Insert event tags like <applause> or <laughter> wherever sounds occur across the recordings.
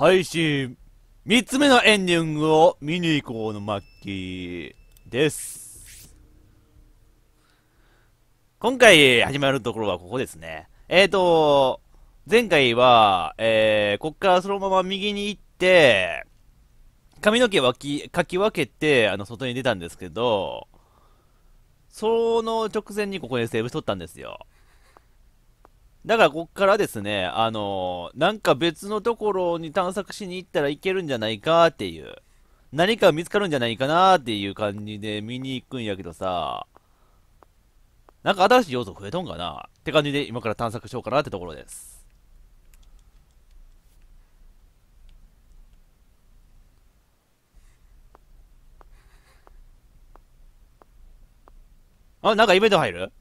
配信3つ目のエンディングを見に行こうのマッキーです。今回始まるところはここですね。えーと、前回は、えー、こっからそのまま右に行って、髪の毛はきかき分けて、あの、外に出たんですけど、その直前にここでセーブしとったんですよ。だからここからですね、あのー、なんか別のところに探索しに行ったらいけるんじゃないかっていう。何か見つかるんじゃないかなっていう感じで見に行くんやけどさ、なんか新しい要素増えとんかなって感じで今から探索しようかなってところです。あ、なんかイベント入る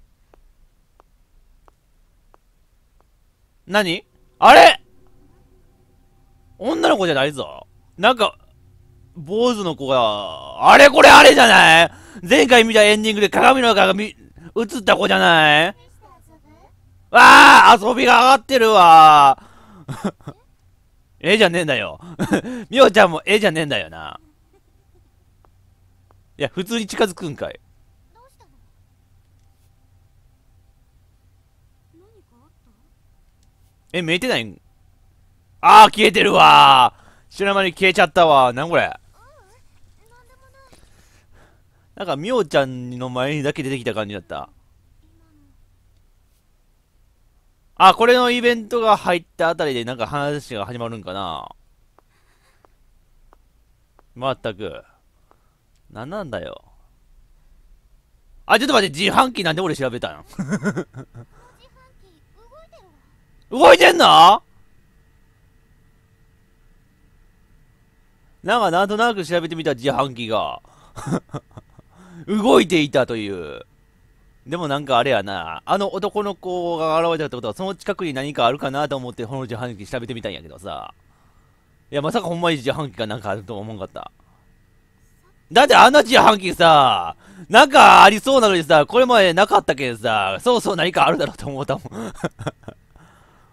何あれ女の子じゃないぞ。なんか、坊主の子が、あれこれあれじゃない前回見たエンディングで鏡の中見、映った子じゃないわあ遊びが上がってるわえ <laughs> じゃねえんだよ。み <laughs> おちゃんもえじゃねえんだよな。いや、普通に近づくんかい。え、見えてないんあー、消えてるわー知らなに消えちゃったわー。なんこれなんか、みおちゃんの前にだけ出てきた感じだった。あ、これのイベントが入ったあたりでなんか話が始まるんかなまったく。なんなんだよ。あ、ちょっと待って、自販機なんで俺調べたん動いてんのなんかなんとなく調べてみた自販機が <laughs> 動いていたという。でもなんかあれやな、あの男の子が現れたってことは、その近くに何かあるかなと思って、この自販機調べてみたんやけどさ。いや、まさかほんまに自販機がなんかあるとは思わんかった。だってあんな自販機さ、なんかありそうなのにさ、これまでなかったけどさ、そうそう何かあるだろうと思ったもん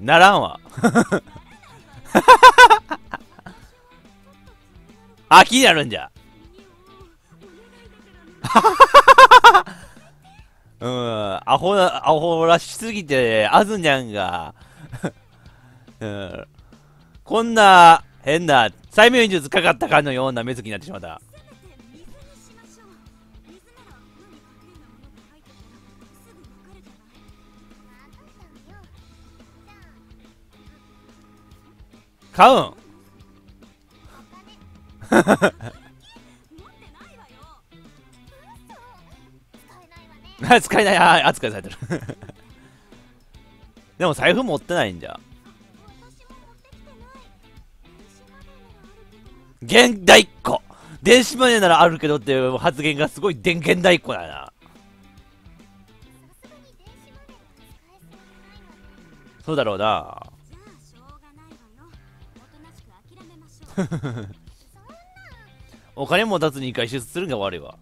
ならんわ飽き <laughs> になるんじゃ <laughs> うんアホなアホらしすぎてあずにゃんが <laughs> うん、こんな変な催眠術かかったかのような目つきになってしまった買うん <laughs> 使えないああ扱いされてる <laughs> でも財布持ってないんじゃ現代っ子電子マネーならあるけどっていう発言がすごい電源代っ子だなそうだろうな <laughs> お金も出ずに外出するが悪いわ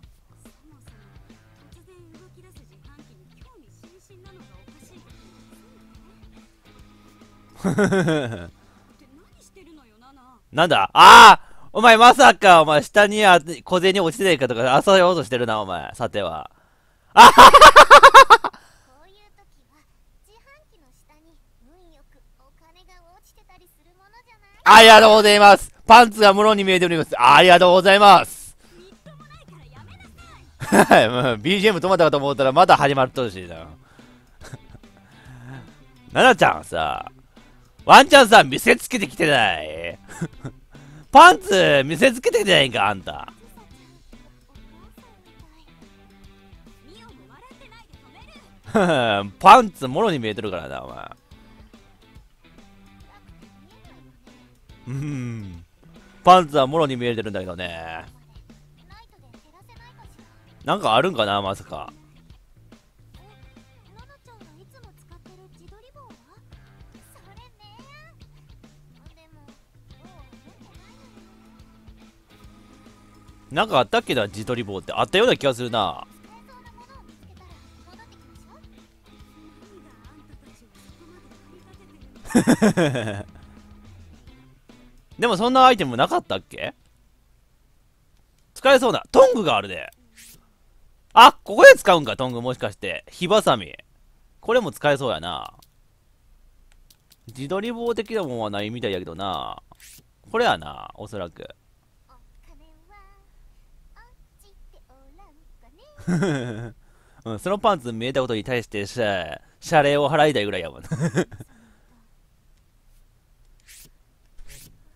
<laughs> なんだああお前まさか、お前下にあ小銭落ちてないかとか遊びようとしてるな、お前。さては。あはははありがとうございます。パンツがもろに見えております。ありがとうございます。はい、BGM 止まったかと思ったらまた始まるとしいな。な <laughs> なちゃんさ、ワンちゃんさ、見せつけてきてない <laughs> パンツ見せつけてきてないんか、あんた。<laughs> パンツもろに見えてるからな、お前。うん。パンツはもろに見えてるんだけどね。なんかあるんかな、まさか。なんかあったっけな自撮り棒ってあったような気がするな <laughs> でもそんなアイテムなかったっけ使えそうな。トングがあるで。あ、ここで使うんか、トングもしかして。火ばさみ。これも使えそうやな。自撮り棒的なもんはないみたいやけどな。これやな、おそらく。<laughs> うん、そのパンツ見えたことに対してシャ、謝礼を払いたいぐらいやもん。<laughs>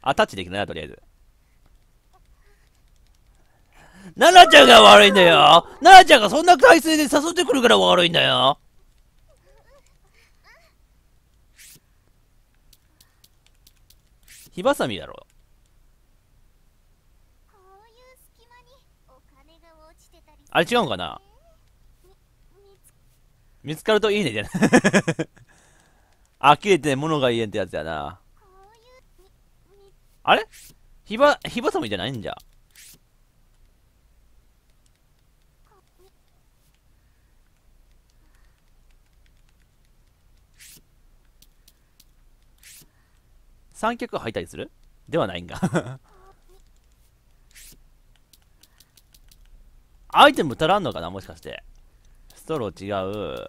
アタッチできないとりあえず。奈々ちゃんが悪いんだよ奈々ちゃんがそんな体勢で誘ってくるから悪いんだよ火ばさみだろあれ違うんかな見つかるといいねじゃなあき <laughs> れて物が言えんってやつやなあれひば、ひばさみじゃないんじゃ。三脚履いたりするではないんか <laughs> アイテム足らんのかなもしかして。ストロー違う。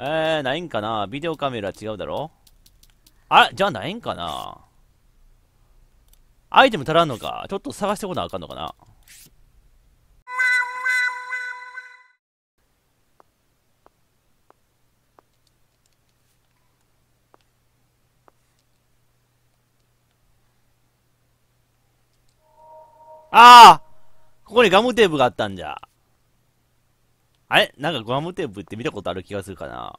えー、ないんかなビデオカメラ違うだろあ、じゃあないんかなアイテム足らんのか。ちょっと探してこなあかんのかな。ああここにガムテープがあったんじゃ。あれなんかガムテープって見たことある気がするかな。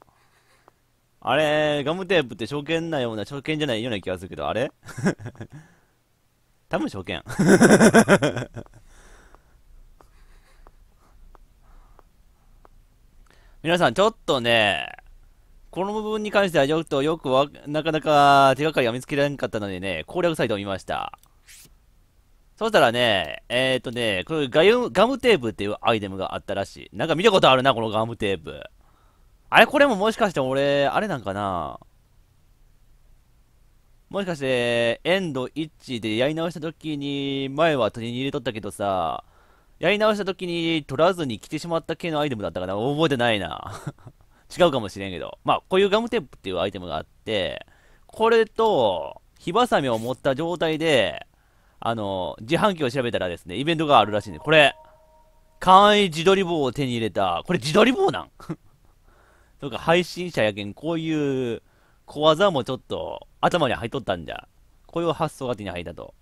あれガムテープって証券なような、証券じゃないような気がするけど、あれ多分初見 <laughs> 皆さん、ちょっとね、この部分に関してはちょっとよくわ、なかなか手がかりが見つけられなかったのでね、攻略サイトを見ました。そしたらね、えっ、ー、とね、これガガムテープっていうアイテムがあったらしい。なんか見たことあるな、このガムテープ。あれこれももしかして俺、あれなんかなもしかして、エンド1でやり直した時に、前は取りに入れとったけどさ、やり直した時に取らずに来てしまった系のアイテムだったかな覚えてないな。<laughs> 違うかもしれんけど。まあ、こういうガムテープっていうアイテムがあって、これと、火ばさみを持った状態で、あの、自販機を調べたらですね、イベントがあるらしいん、ね、で、これ、簡易自撮り棒を手に入れた、これ自撮り棒なん <laughs> とか、配信者やけん、こういう、小技もちょっと頭に入っとったんじゃ。こういう発想が手に入ったと。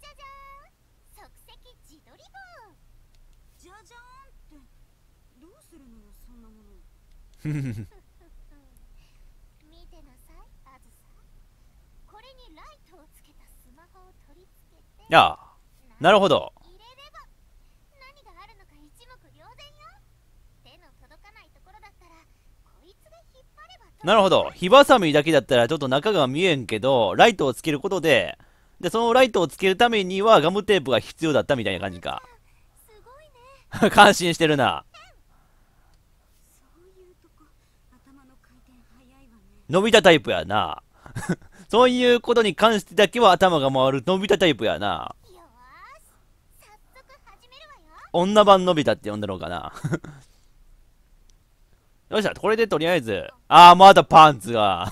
じゃじゃーん即席自撮り棒じゃじゃーんどうするのよそんなもの <laughs> <laughs> 見てなさいあずさこれにライトをつけたスマホを取り付けてあなるほどなるほど。火ばさみだけだったらちょっと中が見えんけど、ライトをつけることで、で、そのライトをつけるためにはガムテープが必要だったみたいな感じか。感心してるな。伸びたタイプやな。<laughs> そういうことに関してだけは頭が回る伸びたタイプやな。女版伸びたって呼んだのかな <laughs> よっしゃ、これでとりあえず。あー、まだパンツが。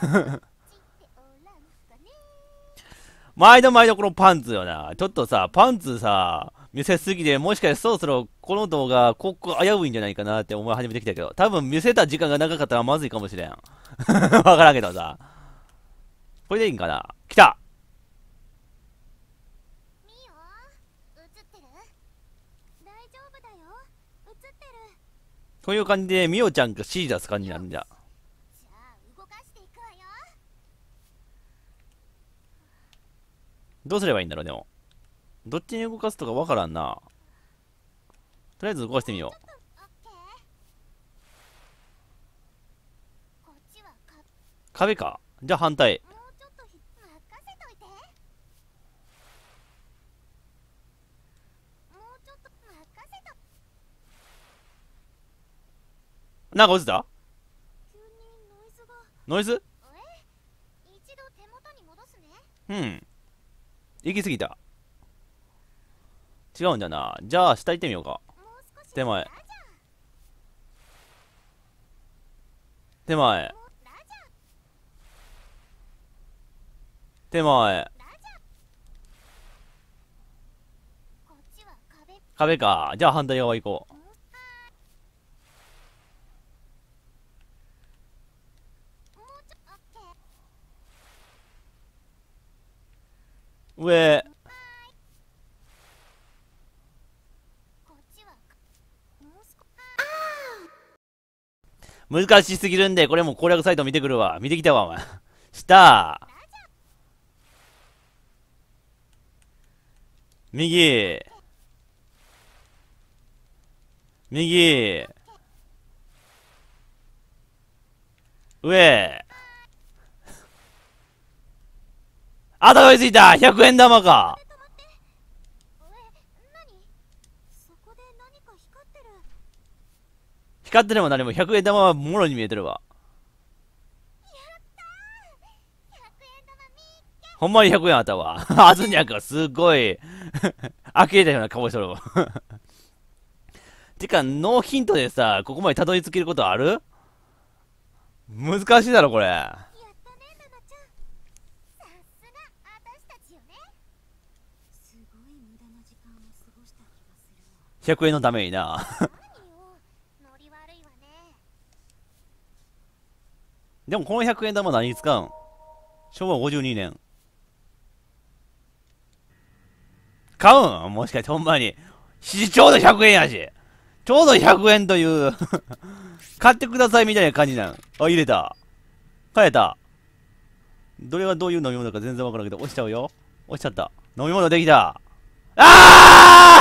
毎度毎度このパンツよな。ちょっとさ、パンツさ、見せすぎて、もしかしてそろそろこの動画、ここ危ういんじゃないかなって思い始めてきたけど、多分見せた時間が長かったらまずいかもしれん。<laughs> わからんけどさ。これでいいんかな来たみよ映ってる大丈夫だよ映ってるそういう感じで、みおちゃんが指示出す感じになるんじゃ。どうすればいいんだろう、でも。どっちに動かすとかわからんな。とりあえず動かしてみよう。壁か。じゃあ反対。なんか落ちたノイズうん行き過ぎた違うんだなじゃあ下行ってみようか手前手前手前壁かじゃあ反対側行こう上難しすぎるんで、これも攻略サイト見てくるわ。見てきたわ、お前。下。右。右。上。あ、たどり着いた !100 円玉か光ってるも何も100円玉はもろに見えてるわ。ほんまに100円あったわ。あずにゃんか、すごい呆れたような顔しとるわてか、ノーヒントでさ、ここまでたどり着けることある難しいだろ、これ。100円のためにな <laughs> でもこの100円玉何に使うん昭和52年。買うんもしかしてほんまに。ちょうど100円やし。ちょうど100円という <laughs> 買ってくださいみたいな感じなん。あ、入れた。買えた。どれがどういう飲み物か全然わからんけど、落ちちゃうよ。落ちちゃった。飲み物できた。ああ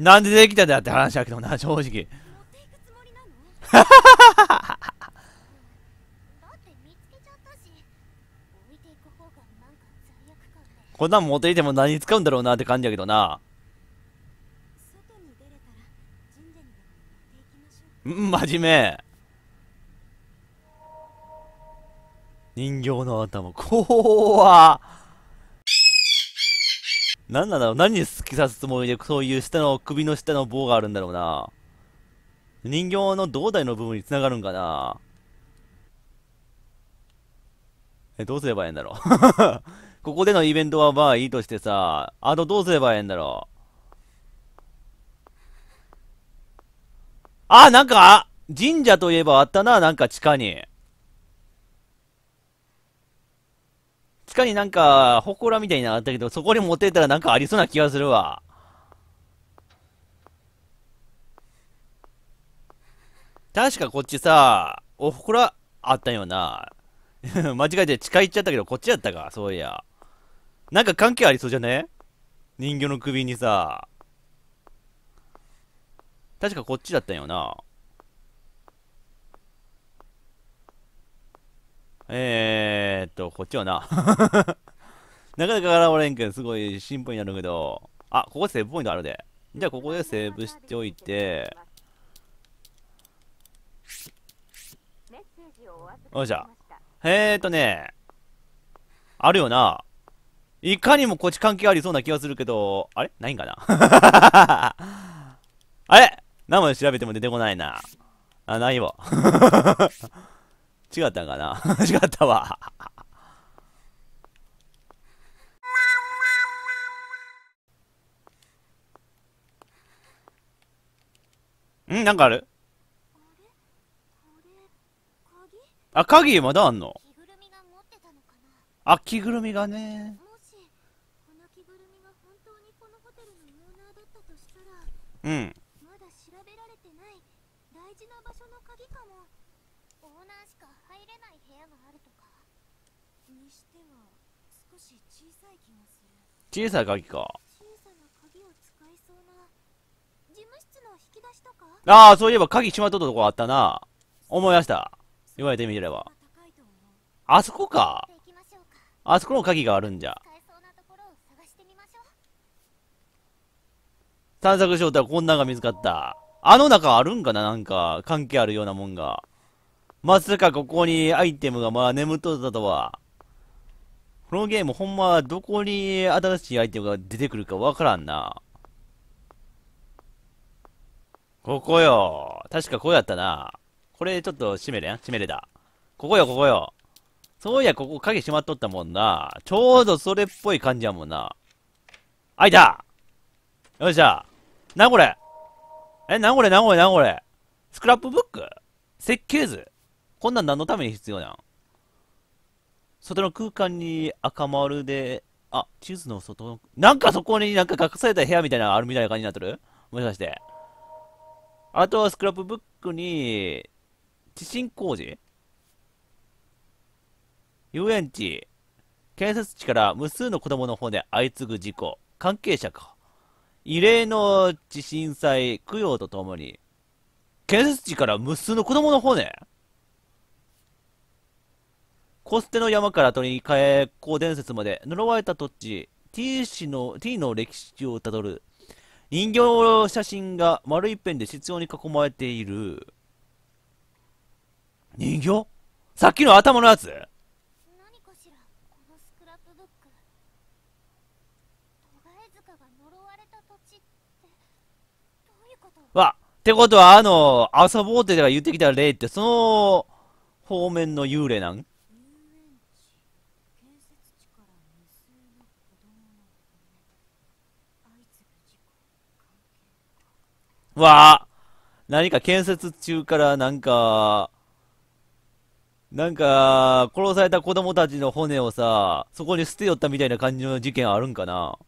なんでできたんだって話だけどな、正直。だって見つけちゃったし、置いていく方がなんか罪悪感こんなん持っていても何に使うんだろうなって感じやけどな。外に出れたら神社にでも持ってきましょう。ん、真面目。人形の頭、こ怖わ。何なんだろう何に突き刺すつもりでそういう下の首の下の棒があるんだろうな人形の胴体の部分に繋がるんかなえ、どうすればいいんだろう <laughs> ここでのイベントはまあいいとしてさ、あとどうすればいいんだろうあ、なんか、神社といえばあったな、なんか地下に。地下かになんか、祠みたいなのあったけど、そこに持ってたらなんかありそうな気がするわ。確かこっちさ、お祠あったよな。<laughs> 間違えて近いっちゃったけど、こっちやったか、そういや。なんか関係ありそうじゃね人形の首にさ。確かこっちだったよな。えー、っと、こっちはな。<laughs> なかなか現れんけん、すごい心配になるけど。あ、ここセーブポイントあるで。じゃあ、ここでセーブしておいて。よいしょ。えーっとね。あるよな。いかにもこっち関係ありそうな気がするけど、あれないんかな <laughs> あれ何も調べても出てこないな。あ、ないわ。違ったんかな <laughs> 違ったわんなんかあるあ、鍵まだあんのあ、着ぐるみがね。うん。小さい鍵かああそういえば鍵しまっとったとこあったな思い出した言われてみればあそこかあそこの鍵があるんじゃ探索しようとこんなんが見つかったあの中あるんかななんか関係あるようなもんがまさかここにアイテムがまあ眠っとったとはこのゲームほんまどこに新しいアイテムが出てくるかわからんな。ここよ。確かここやったな。これちょっと閉めれやん閉めれだ。ここよ、ここよ。そういや、ここ鍵閉まっとったもんな。ちょうどそれっぽい感じやもんな。開いたよっしゃ。なこれえ、なこれなこれなこれスクラップブック設計図こんなん何のために必要なん外の空間に赤丸で、あ、地図の外の、なんかそこになんか隠された部屋みたいなのあるみたいな感じになってるもしかして。あとはスクラップブックに、地震工事遊園地。建設地から無数の子供の方で相次ぐ事故。関係者か。異例の地震災、供養とともに。建設地から無数の子供の方ねコステの山から取り替え、光伝説まで、呪われた土地、T 氏の、T の歴史をたどる。人形写真が丸一辺で執拗に囲まれている。人形さっきの頭のやつ何かしらこのスクラップブック戸貝塚が呪われた土地ってどういうことわってことはあの朝ぼうてが言ってきた霊ってその方面の幽霊なんわあ何か建設中からなんか、なんか、殺された子供たちの骨をさ、そこに捨てよったみたいな感じの事件あるんかな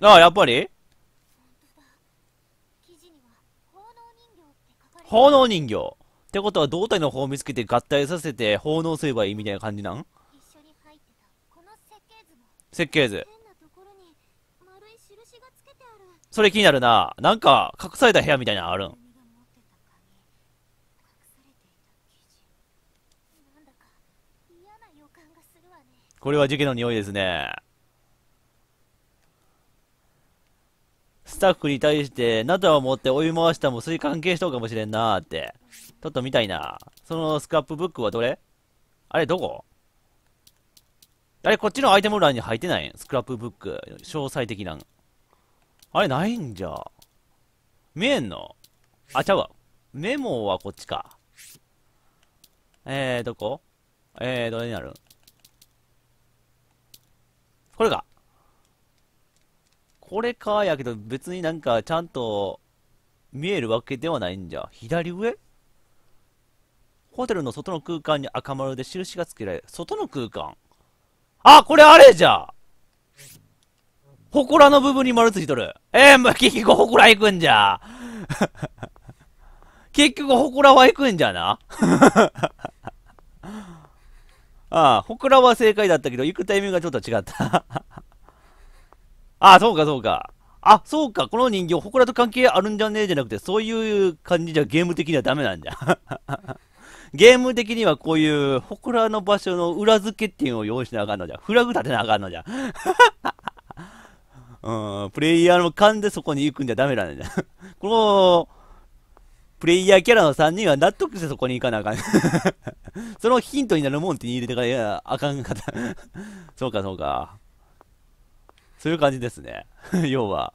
ああ、やっぱり奉納人形ってことは胴体の方を見つけて合体させて奉納すればいいみたいな感じなん設計図それ気になるななんか隠された部屋みたいなのあるんこれは事件の匂いですねスタッフに対して、なたを持って追い回したも、それ関係しとうかもしれんなーって。ちょっと見たいな。そのスクラップブックはどれあれ、どこあれ、こっちのアイテム欄に入ってないスクラップブック。詳細的なん。あれ、ないんじゃ。見えんのあ、ちゃうわ。メモはこっちか。えー、どこえー、どれになるこれか。これか、やけど別になんかちゃんと見えるわけではないんじゃ。左上ホテルの外の空間に赤丸で印がつけられる。外の空間あ、これあれじゃ祠の部分に丸ついとる。ええー、ま結局祠行くんじゃ。<laughs> 結局祠は行くんじゃな。<laughs> ああ、祠は正解だったけど、行くタイミングがちょっと違ったあ、そうか、そうか。あ、そうか、この人形、祠と関係あるんじゃねえじゃなくて、そういう感じじゃゲーム的にはダメなんじゃ。<laughs> ゲーム的にはこういう、祠の場所の裏付けっていうのを用意しなあかんのじゃ。フラグ立てなあかんのじゃ。<laughs> うん、プレイヤーの勘でそこに行くんじゃダメなんだ。<laughs> この、プレイヤーキャラの3人は納得してそこに行かなあかん。そのヒントになるもんって入れてから、あかんかった。そうか、そうか。そういう感じですね。<laughs> 要は。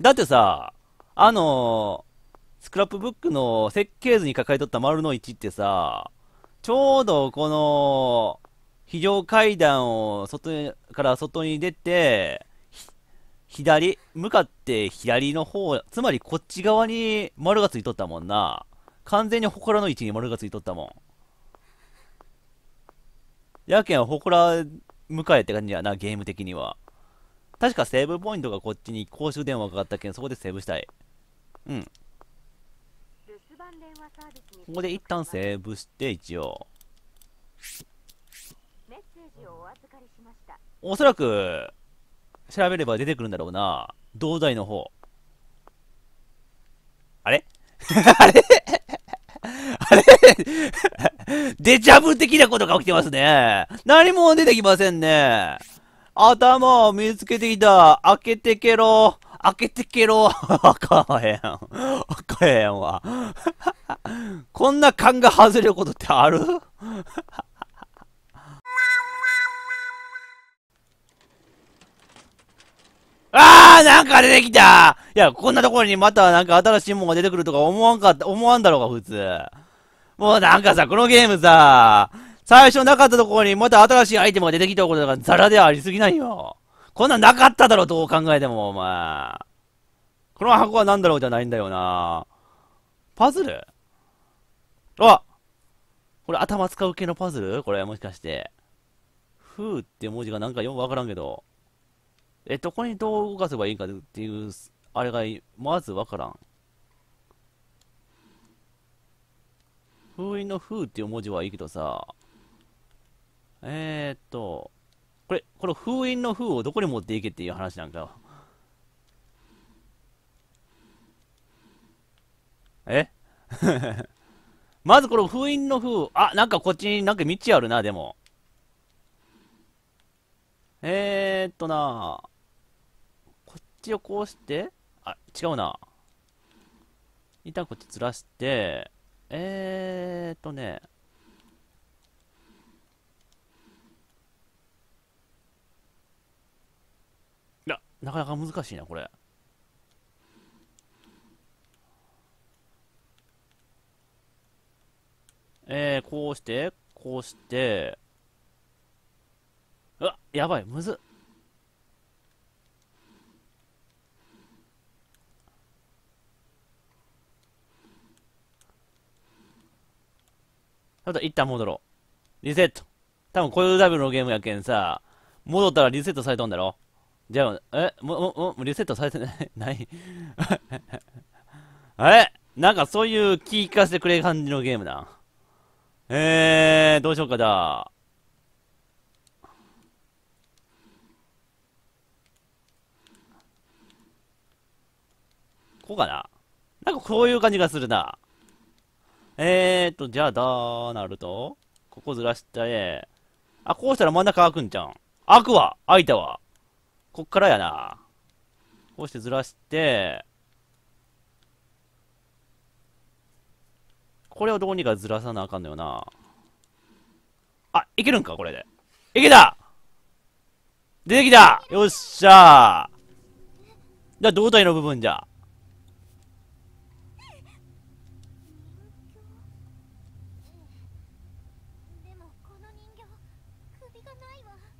だってさ、あのー、スクラップブックの設計図に書かれとった丸の位置ってさ、ちょうどこの、非常階段を外から外に出て、左、向かって左の方、つまりこっち側に丸がついとったもんな。完全に祠の位置に丸がついとったもん。やけん、祠迎えって感じやな、ゲーム的には。確かセーブポイントがこっちに公衆電話かかったけん、そこでセーブしたい。うん。ここで一旦セーブして、一応。おそらく、調べれば出てくるんだろうな。同罪の方。あれ <laughs> あれ <laughs> あれデジャブ的なことが起きてますね。何も出てきませんね。頭を見つけてきた。開けてけろ。開けてけろ。<laughs> あかへん。あかへんわ。<laughs> こんな勘が外れることってある <laughs> あーなんか出てきたいや、こんなところにまたなんか新しいもんが出てくるとか思わんかった、思わんだろうが、普通。もうなんかさ、このゲームさ、最初なかったところにまた新しいアイテムが出てきたことがザラではありすぎないよ。こんなんなかっただろ、どう考えても、お前。この箱は何だろうじゃないんだよな。パズルあこれ頭使う系のパズルこれもしかして。ふーって文字がなんかよくわからんけど。え、どこにどう動かせばいいかっていう、あれが、まずわからん。封印の封っていう文字はいいけどさ、えー、っと、これ、この封印の封をどこに持っていけっていう話なんか。え <laughs> まずこの封印の封、あ、なんかこっちになんか道あるな、でも。えー、っとな、こっちをこうして、あ、違うな。一旦こっちずらして、えーっとね、いや、なかなか難しいな、これ。えー、こうして、こうして、うわ、やばい、むずっ。ちょっと一旦戻ろう。リセット。多分こういうダブルのゲームやけんさ、戻ったらリセットされたんだろ。じゃあ、えも、も、も、リセットされてない <laughs> ないえ <laughs> なんかそういう気聞かせてくれる感じのゲームだ。えー、どうしようかだ。こうかななんかこういう感じがするな。えーと、じゃあ、だなると、ここずらして、あ、こうしたら真ん中開くんじゃん。開くわ開いたわこっからやな。こうしてずらして、これをどうにかずらさなあかんのよな。あ、いけるんかこれで。いけた出てきたよっしゃーじゃあ胴体の部分じゃ。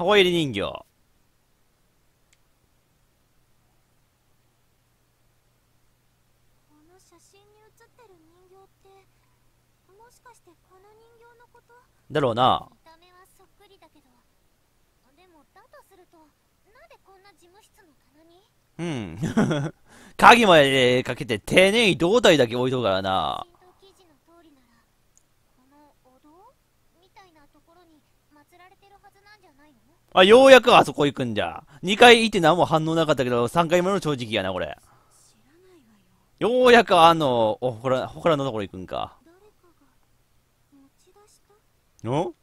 箱入り人形。こここののの写写真にっってててる人人形形もししかとだろうな見た目はそっくりだけどでもだとするとなんでこんな事務室の棚にうん <laughs> 鍵までかけて丁寧に胴体だけ置いとくからなあ、ようやくあそこ行くんじゃ。2回行って何も反応なかったけど、3回目の正直やな、これ。ようやくあの、お、ほら、ほらのところ行くんか。お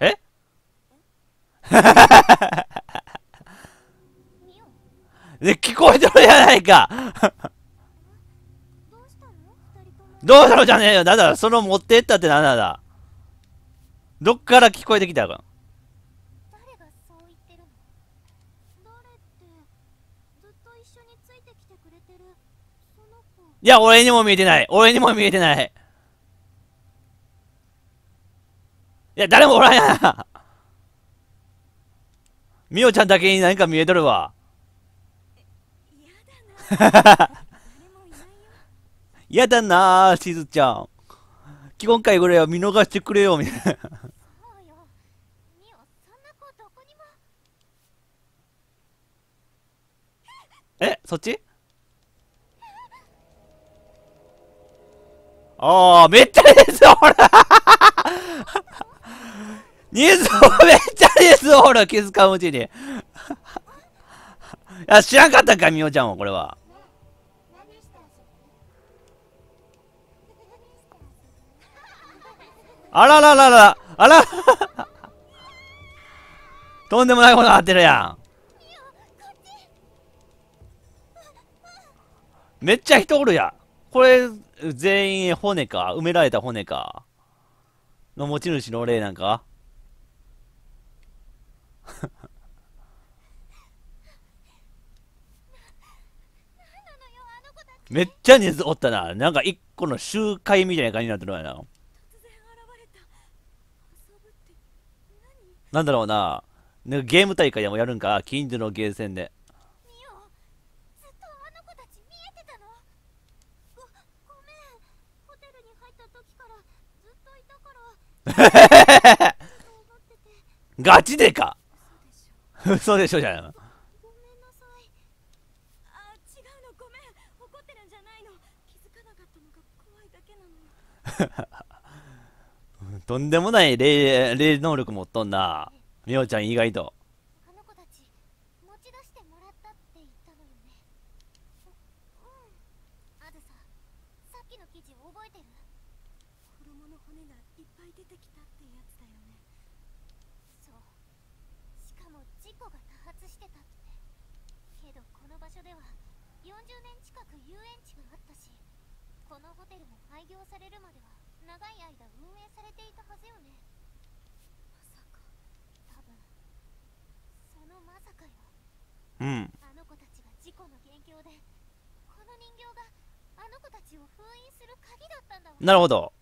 え <laughs> で、聞こえてるじゃないかどうしたのじゃねえよなんだその持ってったってなんなんだどっから聞こえてきたか誰がそう言ってるの誰ってずっと一緒についてきてくれてるその子いや俺にも見えてない俺にも見えてないいや誰もおらんやなみおちゃんだけに何か見えとるわ <laughs> やだなー、しずちゃん。今回ぐらいは見逃してくれよ、みたいな。えそっちああ、めっちゃですほら人相めっちゃですほら気づかんうちにいや、知らんかったか、みおちゃんは、これは。あらららら、あら <laughs> とんでもないことあってるやん。めっちゃ人おるやん。これ、全員骨か。埋められた骨か。の持ち主の例なんかめっちゃ熱おったな。なんか一個の集会みたいな感じになってるわな。なんだろうな。なんかゲーム大会でもやるんか近所のゲーセンで。ガチでか嘘でしょじゃん。とんでもない霊能力持っとんな。みおちゃん意外と。うん、あの子たちが事故の元凶でこの人形があの子たちを封印する鍵だったんだなるほど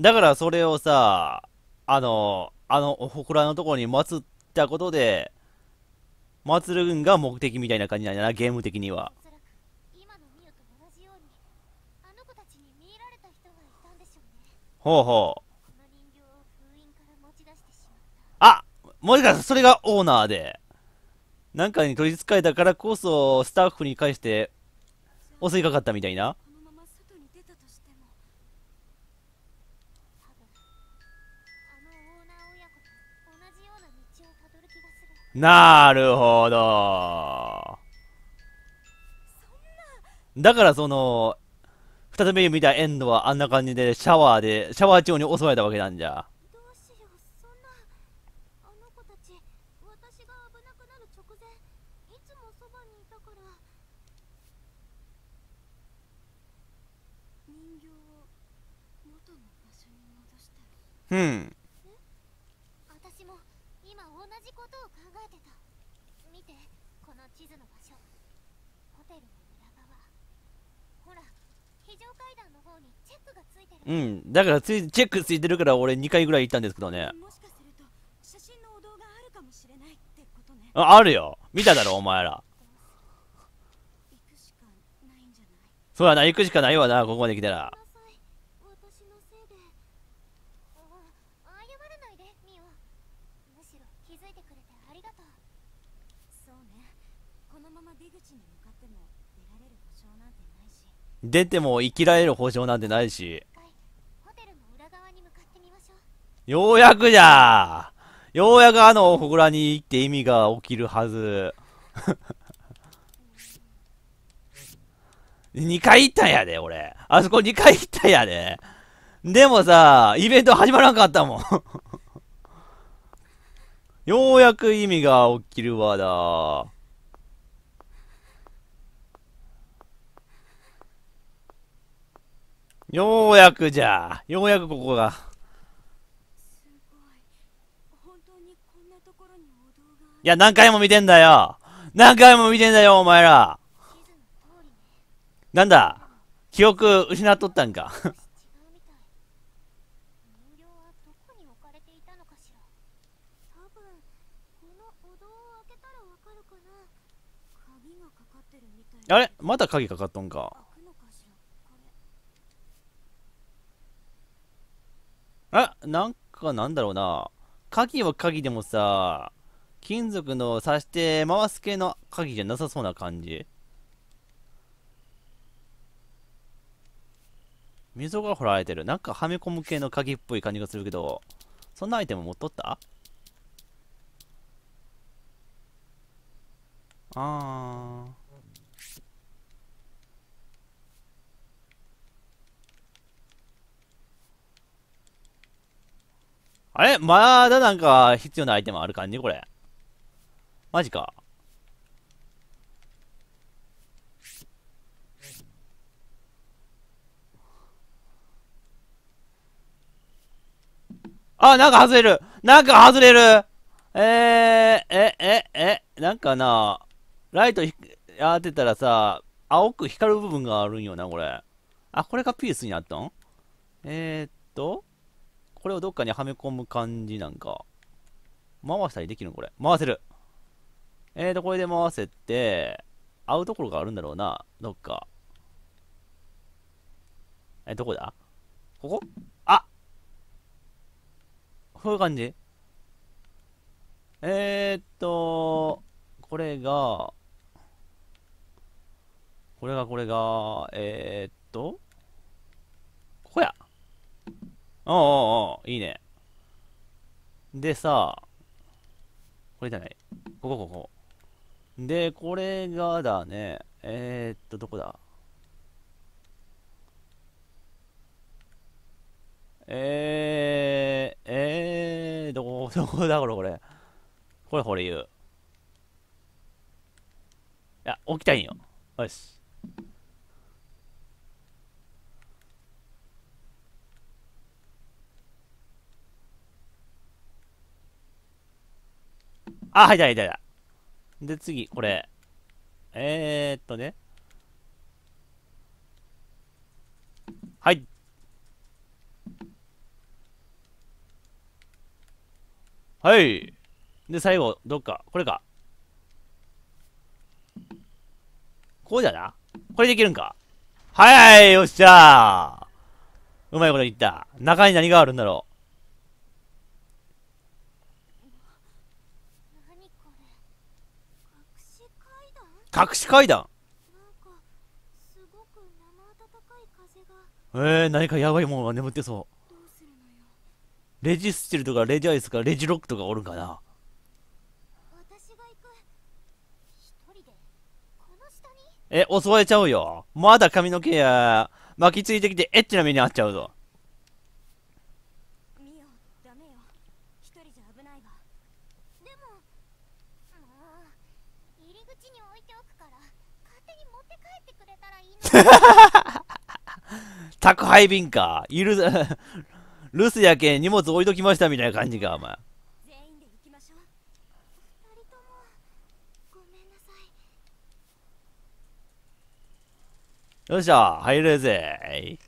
だからそれをさあのあの祠のところに祀ったことで祀る軍が目的みたいな感じなんだなゲーム的にはほうほうあもしかしたらそれがオーナーでなんかに取り憑かれたからこそ、スタッフに返して、襲いかかったみたいな。なるほど。だからその、再び見たエンドはあんな感じでシャワーで、シャワー中に襲われたわけなんじゃ。うん私も今同じことを考えてた見てこの地図の場所ホテルの裏側ほら非常階段の方にチェックがついてるうんだからついチェックついてるから俺2回ぐらい行ったんですけどねもしかすると写真のお堂があるかもしれないってことねああるよ見ただろお前らそうやな行くしかないわなここまで来たら出ても生きられる保証なんてないし。ようやくじゃようやくあの、ほらに行って意味が起きるはず。2 <laughs> 回行ったんやで、俺。あそこ2回行ったんやで。でもさ、イベント始まらんかったもん <laughs> ようやく意味が起きるわだ。ようやくじゃようやくここがいや何回も見てんだよ何回も見てんだよお前らなんだ記憶失っとったんかあれまだ鍵かかっとんかあ、なんかなんだろうな。鍵は鍵でもさ、金属の刺して回す系の鍵じゃなさそうな感じ。溝が掘られてる。なんかはめ込む系の鍵っぽい感じがするけど、そんなアイテム持っとったあー。あれまだなんか必要なアイテムある感じこれ。マジか。あ、なんか外れるなんか外れるえー、え、え、え、なんかな、ライト当てたらさ、青く光る部分があるんよな、これ。あ、これがピースになったんえー、っと。これをどっかにはめ込む感じなんか。回したりできるのこれ。回せる。えーと、これで回せて、合うところがあるんだろうな。どっか。え、どこだここあこういう感じえー、っと、これが、これがこれが、えー、っと、ここや。おうおうおういいね。でさ、これじゃない。ここここ。で、これがだね。えー、っと、どこだえー、えー、どこ、<laughs> どこだこれ、これ。これ、これ言う。いや、起きたいんよ。よし。あ、入った入った入った。で、次、これ。えー、っとね。はい。はい。で、最後、どっか。これか。こうじゃなこれできるんかはい、よっしゃーうまいこと言った。中に何があるんだろう隠し階段えー、何かやばいもんは眠ってそうレジスチルとかレジアイスかレジロックとかおるんかなえ襲われちゃうよまだ髪の毛や巻きついてきてエッチな目に遭っちゃうぞ <laughs> 宅配便か。いる、<laughs> 留守やけん荷物置いときましたみたいな感じか、お前。よっしゃ、入れぜ。